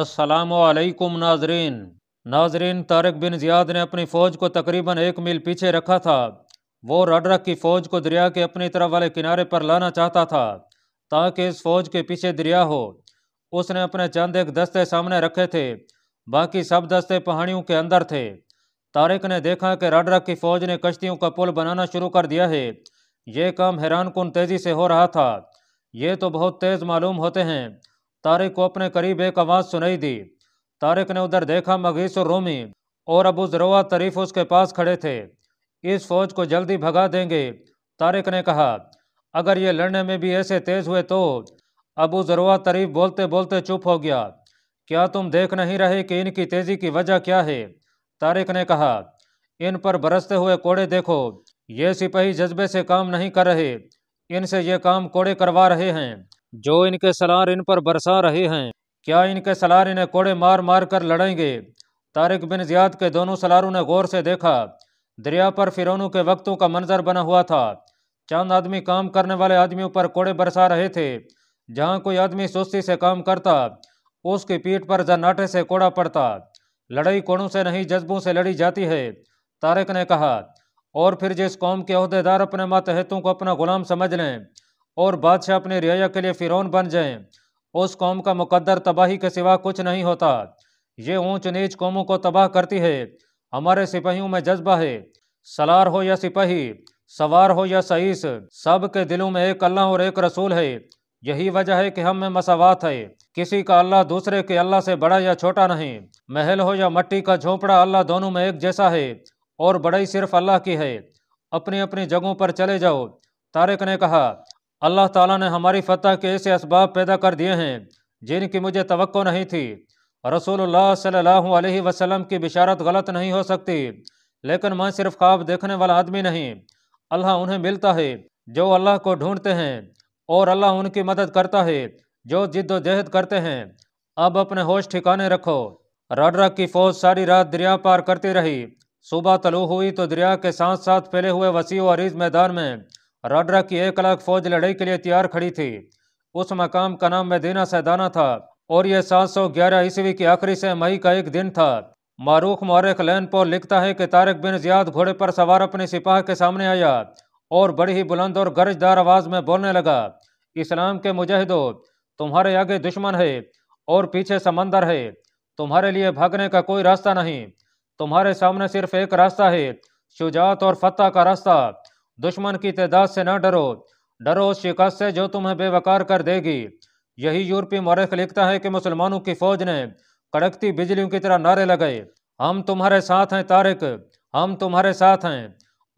असलकुम नाजरीन नाजरीन तारक बिन ज़ियाद ने अपनी फ़ौज को तकरीबन एक मील पीछे रखा था वो रडरक की फ़ौज को दरिया के अपनी तरफ वाले किनारे पर लाना चाहता था ताकि इस फ़ौज के पीछे दरिया हो उसने अपने चंद एक दस्ते सामने रखे थे बाकी सब दस्ते पहाड़ियों के अंदर थे तारिक ने देखा कि रडरक की फ़ौज ने कश्तियों का पुल बनाना शुरू कर दिया है ये काम हैरान कन तेज़ी से हो रहा था ये तो बहुत तेज़ मालूम होते हैं तारिक को अपने करीब एक आवाज़ सुनाई दी तारिक ने उधर देखा मगीस और रोमी और अबू जरोा तरीफ उसके पास खड़े थे इस फौज को जल्दी भगा देंगे तारिक ने कहा अगर ये लड़ने में भी ऐसे तेज़ हुए तो अबू जरोा तरीफ बोलते बोलते चुप हो गया क्या तुम देख नहीं रहे कि इनकी तेज़ी की वजह क्या है तारिक ने कहा इन पर बरसते हुए कोड़े देखो ये सिपाही जज्बे से काम नहीं कर रहे इनसे ये काम कोड़े करवा रहे हैं जो इनके सलार इन पर बरसा रहे हैं क्या इनके सलार इन्हें कोड़े मार मार कर लड़ेंगे तारिक बिन जियाद के दोनों सलारों ने गौर से देखा दरिया पर फिरौनों के वक्तों का मंजर बना हुआ था चंद आदमी काम करने वाले आदमियों पर कोड़े बरसा रहे थे जहाँ कोई आदमी सुस्ती से काम करता उसकी पीठ पर जन्नाटे से कोड़ा पड़ता लड़ाई कोड़ों से नहीं जज्बों से लड़ी जाती है तारिक ने कहा और फिर जिस कौम के अहदेदार अपने मातहतों को अपना गुलाम समझ लें और बादशाह अपने रियाया के लिए फ़िरौन बन जाएं उस कौम का मुकद्दर तबाही के सिवा कुछ नहीं होता ये ऊंच नीच कौमों को तबाह करती है हमारे सिपाहियों में जज्बा है सलार हो या सिपाही सवार हो या सईस सब के दिलों में एक अल्लाह और एक रसूल है यही वजह है कि हम में मसावत है किसी का अल्लाह दूसरे के अल्लाह से बड़ा या छोटा नहीं महल हो या मट्टी का झोंपड़ा अल्लाह दोनों में एक जैसा है और बड़ाई सिर्फ अल्लाह की है अपनी अपनी जगहों पर चले जाओ तारिक ने कहा अल्लाह ताला ने हमारी फतह के ऐसे इसबाब पैदा कर दिए हैं जिनकी मुझे तो नहीं थी रसूल सल्लल्लाहु अलैहि वसल्लम की बिशारत गलत नहीं हो सकती लेकिन मैं सिर्फ ख्वाब देखने वाला आदमी नहीं अल्लाह उन्हें मिलता है जो अल्लाह को ढूंढते हैं और अल्लाह उनकी मदद करता है जो जिद्दोजहद करते हैं अब अपने होश ठिकाने रखो राडरा की फौज सारी रात दरिया पार करती रही सुबह तलू हुई तो दरिया के साथ साथ फैले हुए वसी और अरीज मैदान में राड्रा की एक लाख फौज लड़ाई के लिए तैयार खड़ी थी उस मकाम का नाम मदीना सैदाना था और यह सात सौ ग्यारह ईस्वी की आखिरी से मई का एक दिन था मारूख मौरख लैन लिखता है कि तारक बिन जियाद घोड़े पर सवार अपने सिपाह के सामने आया और बड़ी ही बुलंद और गरजदार आवाज़ में बोलने लगा इस्लाम के मुजाहिदो तुम्हारे आगे दुश्मन है और पीछे समंदर है तुम्हारे लिए भागने का कोई रास्ता नहीं तुम्हारे सामने सिर्फ एक रास्ता है शुजात और फतेह का रास्ता दुश्मन की तदाद से न डरो डरो उस शिकस्त से जो तुम्हें बेवकार कर देगी यही यूरोपीय मौरख लिखता है कि मुसलमानों की फौज ने कड़कती बिजलियों की तरह नारे लगाए हम तुम्हारे साथ हैं तारिक हम तुम्हारे साथ हैं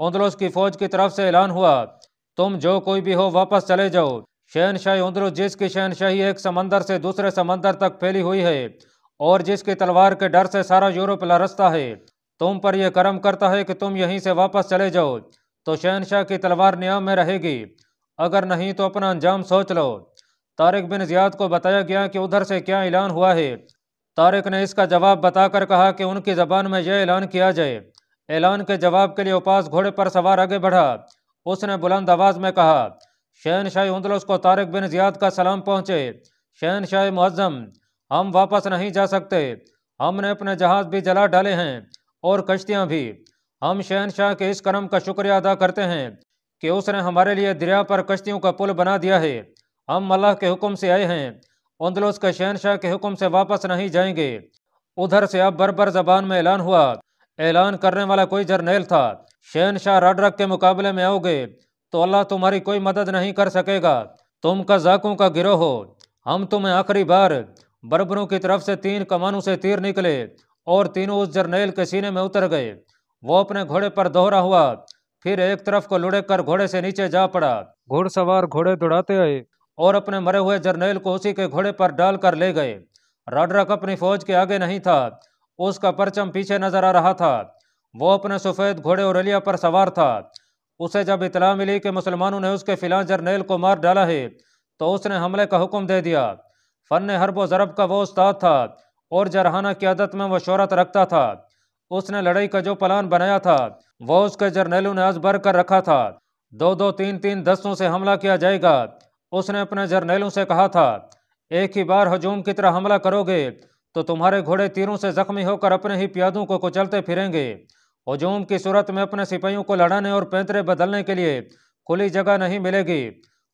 उंदलोस की फौज की तरफ से ऐलान हुआ तुम जो कोई भी हो वापस चले जाओ शहनशाही उंदलुस जिसकी शहनशाही एक समंदर से दूसरे समंदर तक फैली हुई है और जिसकी तलवार के डर से सारा यूरोप लरसता है तुम पर यह कर्म करता है कि तुम यहीं से वापस चले जाओ तो शहनशाह की तलवार नियाम में रहेगी अगर नहीं तो अपना अंजाम सोच लो तारिक बिन जियाद को बताया गया कि उधर से क्या ऐलान हुआ है तारिक ने इसका जवाब बताकर कहा कि उनकी ज़बान में यह ऐलान किया जाए ऐलान के जवाब के लिए उपास घोड़े पर सवार आगे बढ़ा उसने बुलंद आवाज़ में कहा शहनशाह उन्दलस को तारिक बिन जियाद का सलाम पहुंचे शहनशाह मुहजम हम वापस नहीं जा सकते हमने अपने जहाज़ भी जला डाले हैं और कश्तियाँ भी हम शहनशाह के इस करम का शुक्रिया अदा करते हैं कि उसने हमारे लिए दरिया पर कश्तियों का पुल बना दिया है हम अल्लाह के हुक्म से आए हैं उन्दलोस के शहनशाह के हुक्म से वापस नहीं जाएंगे उधर से अब बरबर जबान में ऐलान हुआ ऐलान करने वाला कोई जरनेल था शहनशाह राडरक के मुकाबले में आओगे तो अल्लाह तुम्हारी कोई मदद नहीं कर सकेगा तुम कजाकों का गिरोह हो हम तुम्हें आखिरी बार बर्बरों की तरफ से तीन कमानों से तीर निकले और तीनों उस जर्नेल के सीने में उतर गए वो अपने घोड़े पर दोहरा हुआ फिर एक तरफ को लुढ़क कर घोड़े से नीचे जा पड़ा घोड़सवार घोड़े दौड़ाते आए और अपने मरे हुए जर्नेल को उसी के घोड़े पर डालकर ले गए राडरक अपनी फौज के आगे नहीं था उसका परचम पीछे नजर आ रहा था वो अपने सफ़ेद घोड़े औरलिया पर सवार था उसे जब इतला मिली कि मुसलमानों ने उसके फिलहाल जर्नेल को मार डाला है तो उसने हमले का हुक्म दे दिया फन हरबो ज़रब का वो उस्ताद था और जरहाना की आदत में वह शहरत रखता था उसने लड़ाई का जो प्लान बनाया था वो उसके जर्नैलों ने आज भर कर रखा था दो दो तीन तीन दस्तों से हमला किया जाएगा उसने अपने जर्नैलों से कहा था एक ही बार हजूम की तरह हमला करोगे तो तुम्हारे घोड़े तीरों से जख्मी होकर अपने ही प्यादों को कुचलते फिरेंगे हजूम की सूरत में अपने सिपाहियों को लड़ाने और पैंतरे बदलने के लिए खुली जगह नहीं मिलेगी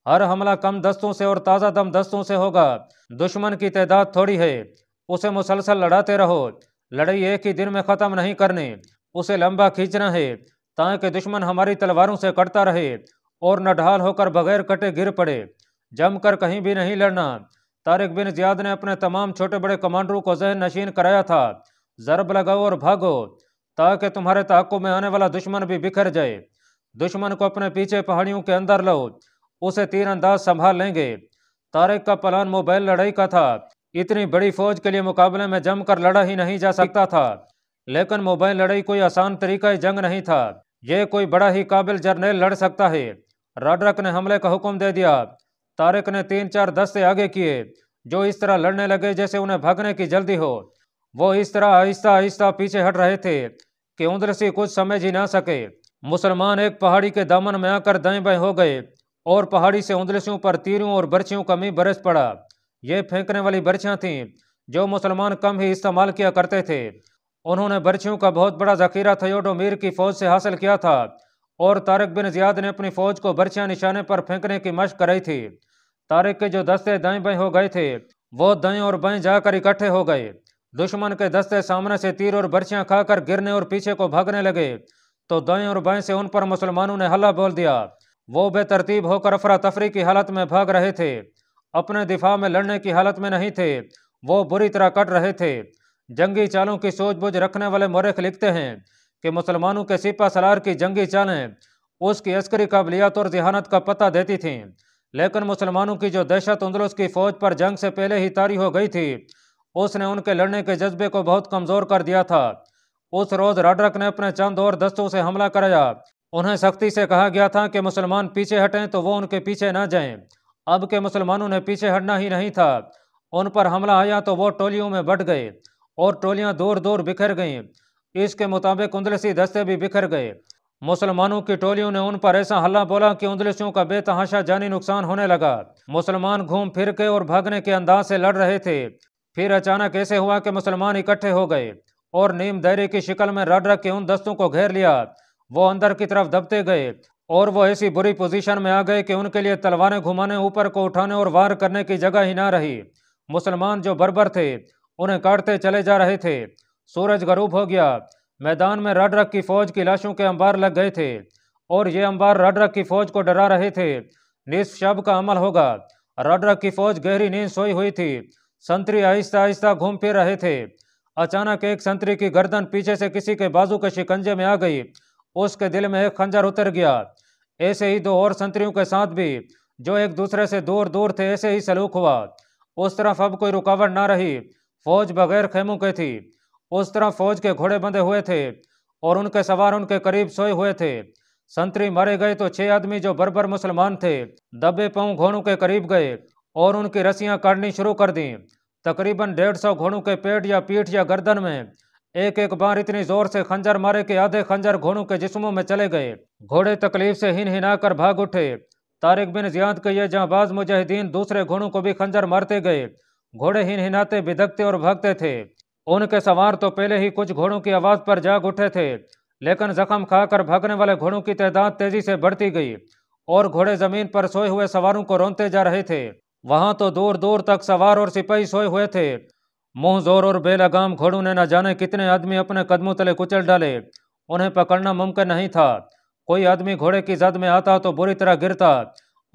हर हमला कम दस्तों से और ताज़ा दम दस्तों से होगा दुश्मन की तादाद थोड़ी है उसे मुसलसल लड़ाते रहो लड़ाई एक ही दिन में ख़त्म नहीं करनी उसे लंबा खींचना है ताकि दुश्मन हमारी तलवारों से कटता रहे और न ढाल होकर बगैर कटे गिर पड़े जमकर कहीं भी नहीं लड़ना तारिक बिन जियाद ने अपने तमाम छोटे बड़े कमांडरों को जहन नशीन कराया था ज़रब लगाओ और भागो ताकि तुम्हारे ताकों में आने वाला दुश्मन भी बिखर जाए दुश्मन को अपने पीछे पहाड़ियों के अंदर लो उसे तीर अंदाज संभाल लेंगे तारिक का प्लान मोबाइल लड़ाई का था इतनी बड़ी फौज के लिए मुकाबले में जमकर लड़ा ही नहीं जा सकता था लेकिन मोबाइल लड़ाई कोई आसान तरीका जंग नहीं था यह कोई बड़ा ही काबिल जर्नेल लड़ सकता है राड्रक ने हमले का हुक्म दे दिया तारिक ने तीन चार दस्ते आगे किए जो इस तरह लड़ने लगे जैसे उन्हें भागने की जल्दी हो वो इस तरह आहिस्ता आहिस्ता पीछे हट रहे थे कि उंदरसी कुछ समझ ही ना सके मुसलमान एक पहाड़ी के दामन में आकर दाएं बाएं हो गए और पहाड़ी से उंदलसियों पर तीरों और बर्छियों का मी बरस पड़ा ये फेंकने वाली बर्छियाँ थीं जो मुसलमान कम ही इस्तेमाल किया करते थे उन्होंने बर्छियों का बहुत बड़ा जखीरा थयोडोमीर की फ़ौज से हासिल किया था और तारक बिन जियाद ने अपनी फ़ौज को बर्छियाँ निशाने पर फेंकने की मश कराई थी तारक के जो दस्ते दाएं बाएं हो गए थे वो दाएं और बाएं जाकर इकट्ठे हो गए दुश्मन के दस्ते सामने से तीर और बर्छियाँ खाकर गिरने और पीछे को भागने लगे तो दाएं और बाएं से उन पर मुसलमानों ने हल्ला बोल दिया वो बेतरतीब होकर अफरा तफरी की हालत में भाग रहे थे अपने दिफा में लड़ने की हालत में नहीं थे वो बुरी तरह कट रहे थे जंगी चालों की सोच बुझ रखने वाले मौरख लिखते हैं कि मुसलमानों के सिपा सलार की जंगी चालें उसकी अस्करी काबिलियत और जहानत का पता देती थीं लेकिन मुसलमानों की जो दहशत उंदलुस की फौज पर जंग से पहले ही तारी हो गई थी उसने उनके लड़ने के जज्बे को बहुत कमज़ोर कर दिया था उस रोज़ राडरक ने अपने चंद और दस्तों से हमला कराया उन्हें सख्ती से कहा गया था कि मुसलमान पीछे हटें तो वो उनके पीछे ना जाएं अब के मुसलमानों ने पीछे हटना ही नहीं था उन पर हमला आया तो वो टोलियों में बट गए और टोलियां दूर दूर बिखर गईं इसके मुताबिक उंदलसी दस्ते भी बिखर गए मुसलमानों की टोलियों ने उन पर ऐसा हल्ला बोला कि उंदलसियों का बेतहाशा जानी नुकसान होने लगा मुसलमान घूम फिर के और भागने के अंदाज से लड़ रहे थे फिर अचानक ऐसे हुआ कि मुसलमान इकट्ठे हो गए और नीम दायरे की शिकल में रड रख के उन दस्तों को घेर लिया वो अंदर की तरफ दबते गए और वह ऐसी बुरी पोजीशन में आ गए कि उनके लिए तलवारें घुमाने ऊपर को उठाने और वार करने की जगह ही ना रही मुसलमान जो बर्बर थे उन्हें काटते चले जा रहे थे सूरज गरूब हो गया मैदान में रडरक की फौज की लाशों के अंबार लग गए थे और ये अंबार रडरक की फौज को डरा रहे थे निस शब का अमल होगा रडरक की फौज गहरी नींद सोई हुई थी संतरी आहिस्ता आहिस्ता घूम फिर रहे थे अचानक एक संतरी की गर्दन पीछे से किसी के बाजू के शिकंजे में आ गई उसके दिल में एक खंजर उतर गया ऐसे ही दो और संतरियों के साथ भी जो एक दूसरे से दूर दूर थे ऐसे ही सलूक हुआ उस तरफ अब कोई रुकावट ना रही फौज बगैर खेमों के थी उस तरफ फौज के घोड़े बंधे हुए थे और उनके सवार उनके करीब सोए हुए थे संतरी मारे गए तो छह आदमी जो बरबर मुसलमान थे दबे पाँव घोड़ों के करीब गए और उनकी रस्सियां काटनी शुरू कर दी तकरीबन डेढ़ सौ घोड़ों के पेट या पीठ या गर्दन में एक एक बार इतनी जोर से खंजर मारे कि आधे खंजर घोड़ों के जिस्मों में चले गए घोड़े तकलीफ से हिन हिनाकर भाग उठे तारिक बिन जियाद के ये जाबाज मुजाहिदीन दूसरे घोड़ों को भी खंजर मारते गए घोड़े हिन हिनाते भिदकते और भागते थे उनके सवार तो पहले ही कुछ घोड़ों की आवाज़ पर जाग उठे थे लेकिन जख्म खाकर भागने वाले घोड़ों की तादाद तेजी से बढ़ती गई और घोड़े जमीन पर सोए हुए सवारों को रोनते जा रहे थे वहां तो दूर दूर तक सवार और सिपाही सोए हुए थे मुंह जोर और बेलगाम घोड़ों ने न जाने कितने आदमी अपने कदमों तले कुचल डाले उन्हें पकड़ना मुमकिन नहीं था कोई आदमी घोड़े की जद में आता तो बुरी तरह गिरता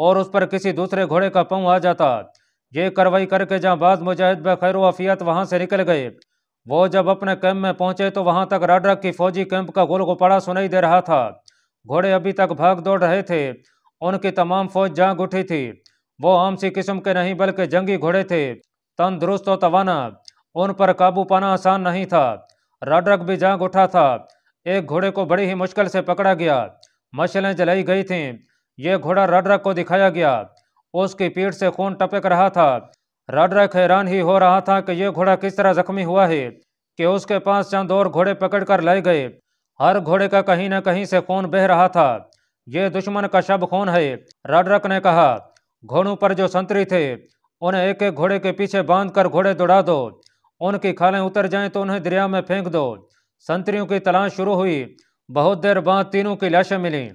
और उस पर किसी दूसरे घोड़े का पाँव आ जाता ये कार्रवाई करके जहाँ बाद मुजाहिद बैर अफियत वहाँ से निकल गए वो जब अपने कैंप में पहुंचे तो वहाँ तक राड्रा की फौजी कैंप का गोल गोलगोपाड़ा सुनाई दे रहा था घोड़े अभी तक भाग दौड़ रहे थे उनकी तमाम फौज जाग उठी थी वो आमसी किस्म के नहीं बल्कि जंगी घोड़े थे तंदुरुस्त और तवाना उन पर काबू पाना आसान नहीं था रडरक भी जाग उठा था एक घोड़े को बड़ी ही मुश्किल से पकड़ा गया मछलें जलाई गई थीं यह घोड़ा रडरक को दिखाया गया उसकी पीठ से खून टपक रहा था रडरक हैरान ही हो रहा था कि यह घोड़ा किस तरह जख्मी हुआ है कि उसके पास चंद और घोड़े पकड़कर लाए गए हर घोड़े का कहीं न कहीं से खून बह रहा था यह दुश्मन का शब खून है रडरक ने कहा घोड़ों पर जो संतरी थे उन्हें एक एक घोड़े के पीछे बांधकर घोड़े दौड़ा दो उनकी खालें उतर जाएं तो उन्हें दरिया में फेंक दो संतरियों की तलाश शुरू हुई बहुत देर बाद तीनों की लाशें मिली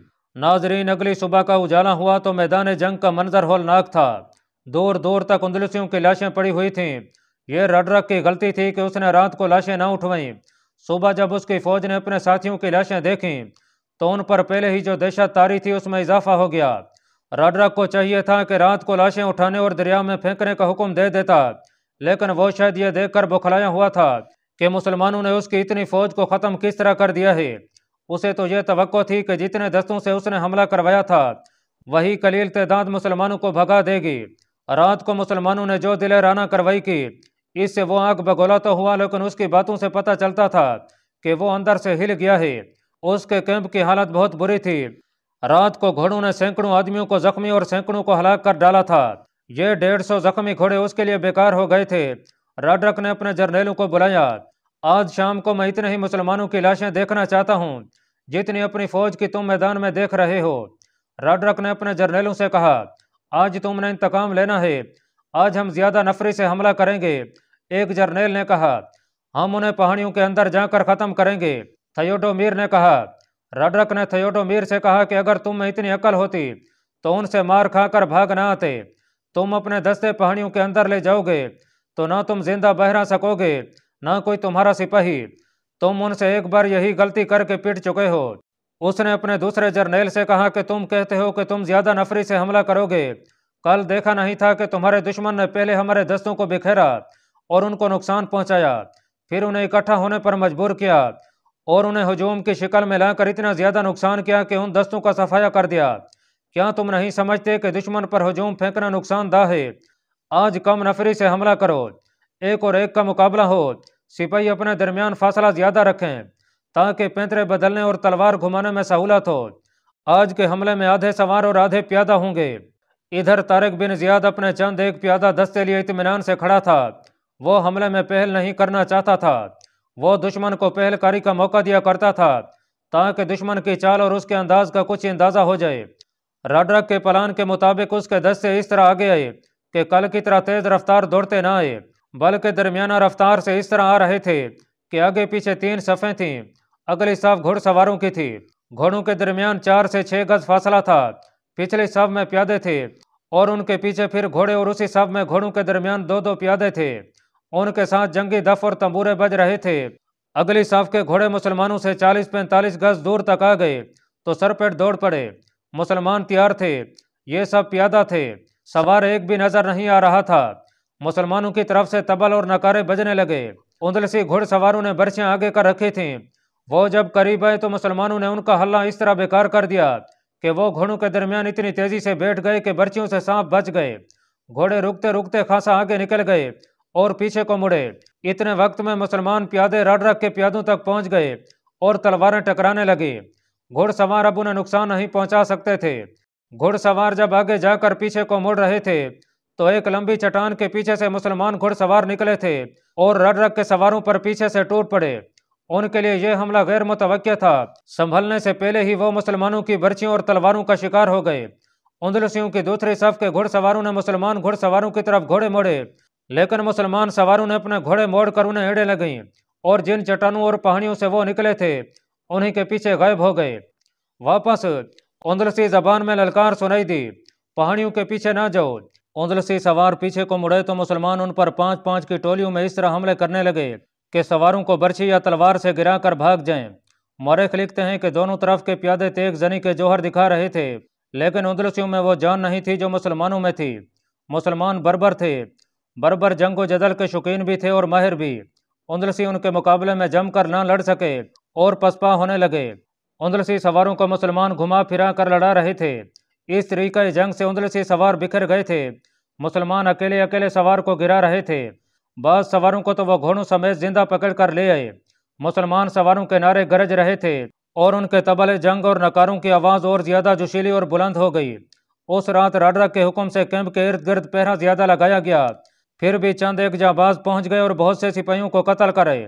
नाजरीन अगली सुबह का उजाला हुआ तो मैदान जंग का मंजर होलनाक था दूर दूर तक उंदलसियों की लाशें पड़ी हुई थीं यह रडरक की गलती थी कि उसने रात को लाशें ना उठवाईं सुबह जब उसकी फौज ने अपने साथियों की लाशें देखीं तो उन पर पहले ही जो दहशत तारी थी उसमें इजाफा हो गया रडरक को चाहिए था कि रात को लाशें उठाने और दरिया में फेंकने का हुक्म दे देता लेकिन वो शायद यह देखकर बौखलाया हुआ था कि मुसलमानों ने उसकी इतनी फौज को ख़त्म किस तरह कर दिया है उसे तो यह तो थी कि जितने दस्तों से उसने हमला करवाया था वही कलील तदाद मुसलमानों को भगा देगी रात को मुसलमानों ने जो दिले राना कार्रवाई की इससे वो आग बगोला तो हुआ लेकिन उसकी बातों से पता चलता था कि वो अंदर से हिल गया है उसके कैंप की हालत बहुत बुरी थी रात को घोड़ों ने सैकड़ों आदमियों को जख्मी और सैकड़ों को हलाक कर डाला था ये डेढ़ सौ जख्मी घोड़े उसके लिए बेकार हो गए थे रडरक ने अपने जर्नेलों को बुलाया आज शाम को मैं इतने ही मुसलमानों की लाशें देखना चाहता हूँ जितनी अपनी फौज की तुम मैदान में देख रहे हो रडरक ने अपने जर्नेलों से कहा आज तुमने इंतकाम लेना है आज हम ज्यादा नफरी से हमला करेंगे एक जर्नेल ने कहा हम उन्हें पहाड़ियों के अंदर जाकर ख़त्म करेंगे थयोडोमीर ने कहा रडरक ने थयोडोमीर से कहा कि अगर तुम में इतनी अकल होती तो उनसे मार खाकर भाग ना आते तुम अपने दस्ते पहाड़ियों के अंदर ले जाओगे तो ना तुम जिंदा बहरा सकोगे ना कोई तुम्हारा सिपाही तुम उनसे एक बार यही गलती करके पीट चुके हो उसने अपने दूसरे जर्नेल से कहा कि तुम कहते हो कि तुम ज्यादा नफरी से हमला करोगे कल देखा नहीं था कि तुम्हारे दुश्मन ने पहले हमारे दस्तों को बिखेरा और उनको नुकसान पहुंचाया फिर उन्हें इकट्ठा होने पर मजबूर किया और उन्हें हजूम की शिकल में लाकर इतना ज़्यादा नुकसान किया कि उन दस्तों का सफाया कर दिया क्या तुम नहीं समझते कि दुश्मन पर हजूम फेंकना नुकसानदाह है आज कम नफरी से हमला करो एक और एक का मुकाबला हो सिपाही अपने दरमियान फासला ज़्यादा रखें ताकि पैंतरे बदलने और तलवार घुमाने में सहूलत हो आज के हमले में आधे सवार और आधे प्यादा होंगे इधर तारक बिन जियाद अपने चंद एक प्यादा दस्ते लिए इतमान से खड़ा था वो हमले में पहल नहीं करना चाहता था वो दुश्मन को पहलकारी का मौका दिया करता था ताकि दुश्मन की चाल और उसके अंदाज का कुछ अंदाज़ा हो जाए राडरक के प्लान के मुताबिक उसके दस्ते इस तरह आगे आए कि कल की तरह तेज़ रफ्तार दौड़ते ना आए बल्कि दरमियाना रफ्तार से इस तरह आ रहे थे कि आगे पीछे तीन सफ़ें थीं अगली साफ घुड़सवारों की थी घोड़ों के दरमियान चार से छः गज फासला था पिछले सब में प्यादे थे और उनके पीछे फिर घोड़े और उसी सब में घोड़ों के दरमियान दो दो प्यादे थे उनके साथ जंगी दफ और तंबूरे बज रहे थे अगली साफ के घोड़े मुसलमानों से चालीस पैंतालीस गज दूर तक आ गए तो सरपेट दौड़ पड़े मुसलमान तैयार थे ये सब प्यादा थे सवार एक भी नजर नहीं आ रहा था मुसलमानों की तरफ से तबल और नकारे बजने लगे उंदलसी घुड़सवारों ने बरछियाँ आगे कर रखी थीं वो जब करीब आए तो मुसलमानों ने उनका हल्ला इस तरह बेकार कर दिया कि वो घोड़ों के दरमियान इतनी तेजी से बैठ गए कि बर्चियों से सांप बच गए घोड़े रुकते रुकते खासा आगे निकल गए और पीछे को मुड़े इतने वक्त में मुसलमान प्यादे रड़ रख के प्यादों तक पहुंच गए और तलवारें टकराने लगी घोड़सवार अब उन्हें नुकसान नहीं पहुंचा सकते थे घुड़सवार जब आगे जाकर पीछे को मुड़ रहे थे तो एक लंबी चट्टान के पीछे से मुसलमान घुड़सवार निकले थे और रड रख के सवारों पर पीछे से टूट पड़े उनके लिए यह हमला गैर मुतवक्य था संभलने से पहले ही वो मुसलमानों की बर्चियों और तलवारों का शिकार हो गए उन्दलसियों की दूसरी सफ के घुड़सवारों ने मुसलमान घुड़सवारों की तरफ घोड़े मोड़े लेकिन मुसलमान सवारों ने अपने घोड़े मोड़ कर उन्हें एड़े लगे और जिन चट्टानों और पहाड़ियों से वो निकले थे उन्हीं के पीछे गायब हो गए वापस ओंदलसी जबान में ललकार सुनाई दी पहाड़ियों के पीछे ना जाओ ओंदलसी सवार पीछे को मुड़े तो मुसलमान उन पर पांच पांच की टोलियों में इस तरह हमले करने लगे कि सवारों को बर्छी या तलवार से गिरा कर भाग जाएं। मौरख लिखते हैं कि दोनों तरफ के प्यादे तेग जनी के जोहर दिखा रहे थे लेकिन उंदलसियों में वो जान नहीं थी जो मुसलमानों में थी मुसलमान बरबर थे जंग जंगो जदल के शौकीन भी थे और माहिर भी उंदलसी उनके मुकाबले में जमकर न लड़ सके और पसपा होने लगे उंदलसी सवारों को मुसलमान घुमा फिरा कर लड़ा रहे थे इस तरीके जंग से उंदलसी सवार बिखर गए थे मुसलमान अकेले अकेले सवार को गिरा रहे थे बस सवारों को तो वह घोड़ों समेत जिंदा पकड़ कर ले आए मुसलमान सवारों के नारे गरज रहे थे और उनके तबले जंग और नकारों की आवाज़ और ज़्यादा जोशीली और बुलंद हो गई उस रात राडरा के हुक्म से कैंप के इर्द गिर्द पहरा ज़्यादा लगाया गया फिर भी चंद एक जाबाज पहुंच गए और बहुत से सिपाहियों को कत्ल कराए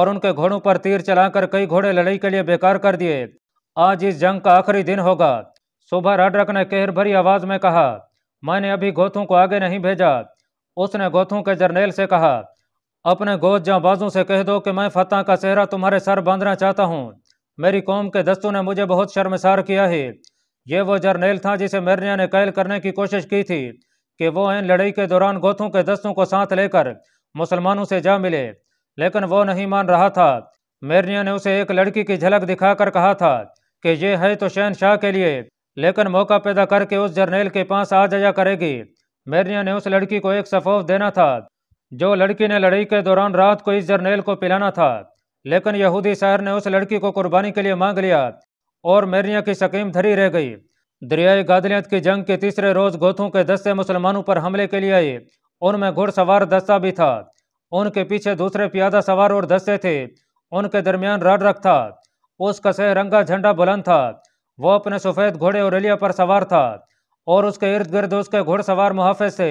और उनके घोड़ों पर तीर चलाकर कई घोड़े लड़ाई के लिए बेकार कर दिए आज इस जंग का आखिरी दिन होगा सुबह राडरक ने कहर भरी आवाज में कहा मैंने अभी गोथों को आगे नहीं भेजा उसने गोथों के जर्नेल से कहा अपने गोद जाबाजों से कह दो कि मैं फतेह का सेहरा तुम्हारे सर बांधना चाहता हूँ मेरी कौम के दस्तों ने मुझे बहुत शर्मसार किया है ये वो जर्नेल था जिसे मेरनिया ने कैल करने की कोशिश की थी कि वो इन लड़ाई के दौरान गोथों के दस्तों को साथ लेकर मुसलमानों से जा मिले लेकिन वो नहीं मान रहा था मेरनिया ने उसे एक लड़की की झलक दिखाकर कहा था कि ये है तो शहन शाह के लिए लेकिन मौका पैदा करके उस जर्नेल के पास आ जाया करेगी मेरनिया ने उस लड़की को एक सफोफ देना था जो लड़की ने लड़ाई के दौरान रात को इस जर्नेल को पिलाना था लेकिन यहूदी शहर ने उस लड़की को कुर्बानी के लिए मांग लिया और मेरनिया की शकीम धरी रह गई दरियाए गादलियत की जंग के तीसरे रोज़ गोथों के दस्ते मुसलमानों पर हमले के लिए आए उनमें घुड़सवार दस्ता भी था उनके पीछे दूसरे प्यादा सवार और दस्ते थे उनके दरमियान रड रख था उसका सह रंगा झंडा बुलंद था वो अपने सफ़ेद घोड़े और रलिया पर सवार था और उसके इर्द गिर्द उसके घुड़सवार मुहाफे थे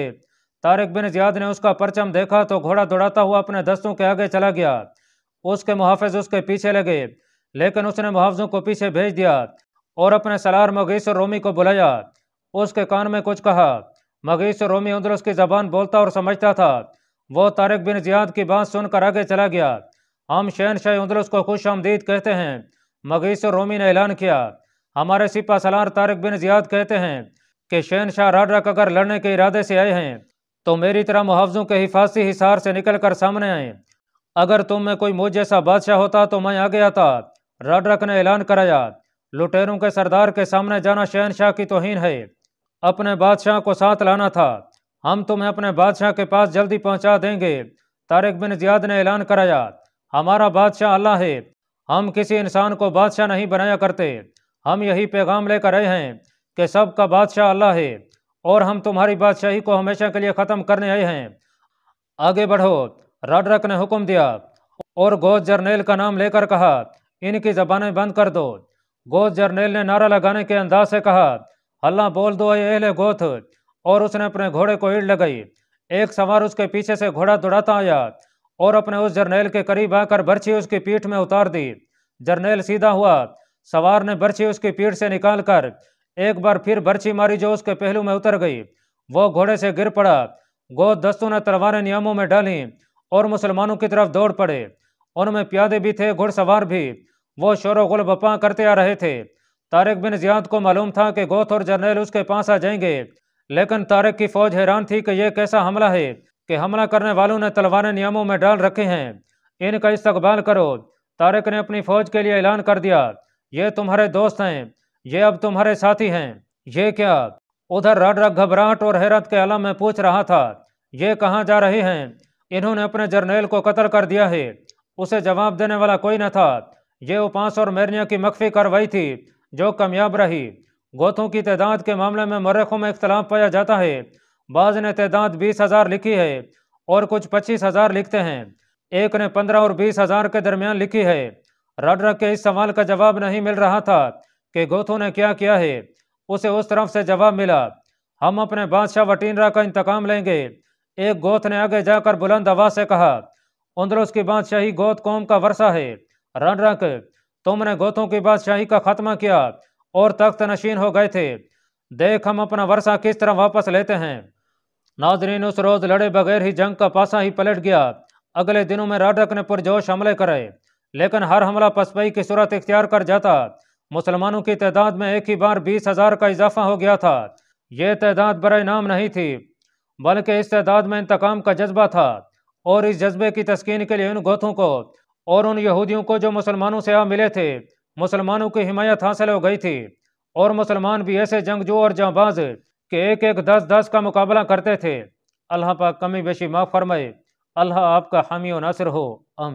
तारिक बिन जियाद ने उसका परचम देखा तो घोड़ा दौड़ाता हुआ अपने दस्तों के आगे चला गया उसके मुहाफ़ उसके पीछे लगे लेकिन उसने मुहावजों को पीछे भेज दिया और अपने सलार मगीस रोमी को बुलाया उसके कान में कुछ कहा मगीस रोमी उंदरस की जबान बोलता और समझता था वो तारक बिन जियाद की बात सुनकर आगे चला गया हम शहन शाह उंदरस को खुश आमदीद कहते हैं मगीस रोमी ने ऐलान किया हमारे सिपा सलार तारक बिन जियाद कहते हैं कि शहन शाह राडरक अगर लड़ने के इरादे से आए हैं तो मेरी तरह मुहावजों के हिफाजी हिसार से निकल कर सामने आए अगर तुम में कोई मुझ जैसा बादशाह होता तो मैं आगे आता राडरक ने ऐलान कराया लुटेरों के सरदार के सामने जाना शहनशाह की तोहन है अपने बादशाह को साथ लाना था हम तुम्हें अपने बादशाह के पास जल्दी पहुंचा देंगे तारिक बिन जियाद ने ऐलान कराया हमारा बादशाह अल्लाह है हम किसी इंसान को बादशाह नहीं बनाया करते हम यही पैगाम लेकर आए हैं कि सब का बादशाह अल्लाह है और हम तुम्हारी बादशाही को हमेशा के लिए ख़त्म करने आए हैं आगे बढ़ो रडरक ने हुक्म दिया और गोद जर्नेल का नाम लेकर कहा इनकी जबानें बंद कर दो गोत जर्नेल ने नारा लगाने के अंदाज से कहा हल्ला बोल दो अहले गोथ और उसने अपने घोड़े को ईड़ लगाई एक सवार उसके पीछे से घोड़ा दौड़ाता आया और अपने उस जर्नेल के करीब आकर बर्छी उसकी पीठ में उतार दी जर्नेल सीधा हुआ सवार ने बर्छी उसकी पीठ से निकालकर एक बार फिर बर्छी मारी जो उसके पहलू में उतर गई वो घोड़े से गिर पड़ा गोद दस्तों ने तलवारें नियमों में डाली और मुसलमानों की तरफ दौड़ पड़े उनमें प्यादे भी थे घुड़सवार भी वो शोर गुल बपा करते आ रहे थे तारक बिन जियाद को मालूम था कि गोथ और जर्नैल उसके पास आ जाएंगे लेकिन तारक की फौज हैरान थी कि यह कैसा हमला है कि हमला करने वालों ने तलवारें नियमों में डाल रखे हैं इनका इस्तकबाल करो तारक ने अपनी फौज के लिए ऐलान कर दिया ये तुम्हारे दोस्त हैं ये अब तुम्हारे साथी हैं ये क्या उधर राडरा घबराहट और हैरत के आलम में पूछ रहा था ये कहाँ जा रहे हैं इन्होंने अपने जर्नेल को कतल कर दिया है उसे जवाब देने वाला कोई न था ये उपास और मेरनियों की मख्फी कार्रवाई थी जो कामयाब रही गोथों की तदाद के मामले में मरखों में इख्तलाफ पाया जाता है बाज़ ने तदाद बीस हज़ार लिखी है और कुछ पच्चीस हज़ार लिखते हैं एक ने पंद्रह और बीस हज़ार के दरमियान लिखी है रड के इस सवाल का जवाब नहीं मिल रहा था कि गोथों ने क्या किया है उसे उस तरफ से जवाब मिला हम अपने बादशाह वटीनरा का इंतकाम लेंगे एक गोथ ने आगे जाकर बुलंद आवाज से कहा उन्द्रोस की बादशाही गोथ कौम का वर्षा है रन रनरक तुमने गोतों की बादशाही का खात्मा किया और तख्त नशीन हो गए थे देख हम अपना वर्षा किस तरह वापस लेते हैं नाजरीन उस रोज लड़े बगैर ही जंग का पासा ही पलट गया अगले दिनों में राडक ने पुरजोश हमले करे लेकिन हर हमला पसपई की सूरत इख्तियार कर जाता मुसलमानों की तादाद में एक ही बार बीस हजार का इजाफा हो गया था यह तादाद बर नाम नहीं थी बल्कि इस तादाद में इंतकाम का जज्बा था और इस जज्बे की तस्कीन के लिए उन गोथों को और उन यहूदियों को जो मुसलमानों से आ मिले थे मुसलमानों की हिमायत हासिल हो गई थी और मुसलमान भी ऐसे जंगजू और जाबाज के एक एक दस दस का मुकाबला करते थे अल्लाह पाक कमी बेशी माफ़ फरमाए अल्लाह आपका हामी और नासिर हो आमीन